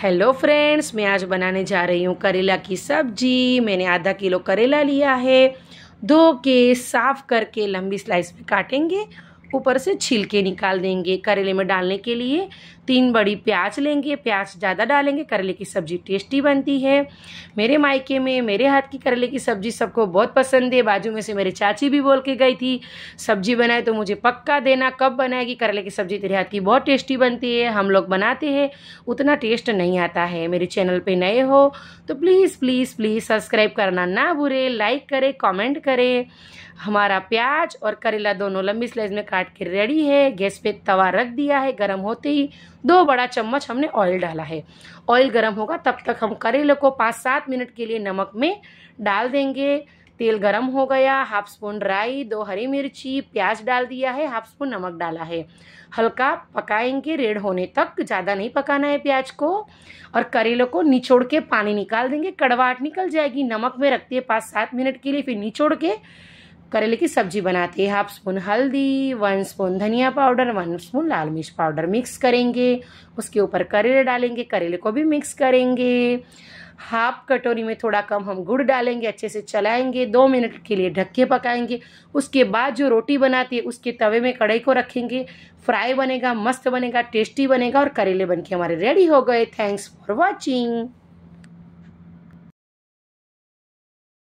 hello friends मैं आज बनाने जा रही हूँ करेला की सब्जी मैंने आधा किलो करेला लिया है धो के साफ करके लंबी स्लाइस में काटेंगे ऊपर से छिलके निकाल देंगे करेले में डालने के लिए तीन बड़ी प्याज लेंगे प्याज ज़्यादा डालेंगे करेले की सब्ज़ी टेस्टी बनती है मेरे मायके में मेरे हाथ की करेले की सब्ज़ी सबको बहुत पसंद है बाजू में से मेरे चाची भी बोल के गई थी सब्ज़ी बनाए तो मुझे पक्का देना कब बनाएगी करेले की सब्ज़ी तेरे हाथ की बहुत टेस्टी बनती है हम लोग बनाते हैं उतना टेस्ट नहीं आता है मेरे चैनल पर नए हो तो प्लीज़ प्लीज़ प्लीज़ सब्सक्राइब करना ना भूलें लाइक करें कॉमेंट करें हमारा प्याज और करेला दोनों लंबी स्लाइज में काट के रेडी है गैस पे तवा रख दिया है गरम होते ही दो बड़ा चम्मच हमने ऑयल डाला है ऑयल गर्म होगा तब तक हम करेले को पाँच सात मिनट के लिए नमक में डाल देंगे तेल गरम हो गया हाफ स्पून राई दो हरी मिर्ची प्याज डाल दिया है हाफ स्पून नमक डाला है हल्का पकाएंगे रेड होने तक ज़्यादा नहीं पकाना है प्याज को और करेलों को निचोड़ के पानी निकाल देंगे कड़वाहट निकल जाएगी नमक में रखते हैं पाँच सात मिनट के लिए फिर निचोड़ के करेले की सब्जी बनाते हैं हाफ स्पून हल्दी वन स्पून धनिया पाउडर वन स्पून लाल मिर्च पाउडर मिक्स करेंगे उसके ऊपर करेले डालेंगे करेले को भी मिक्स करेंगे हाफ कटोरी में थोड़ा कम हम गुड़ डालेंगे अच्छे से चलाएंगे दो मिनट के लिए ढक के पकाएंगे उसके बाद जो रोटी बनाती है उसके तवे में कढ़ाई को रखेंगे फ्राई बनेगा मस्त बनेगा टेस्टी बनेगा और करेले बनके हमारे रेडी हो गए थैंक्स फॉर वॉचिंग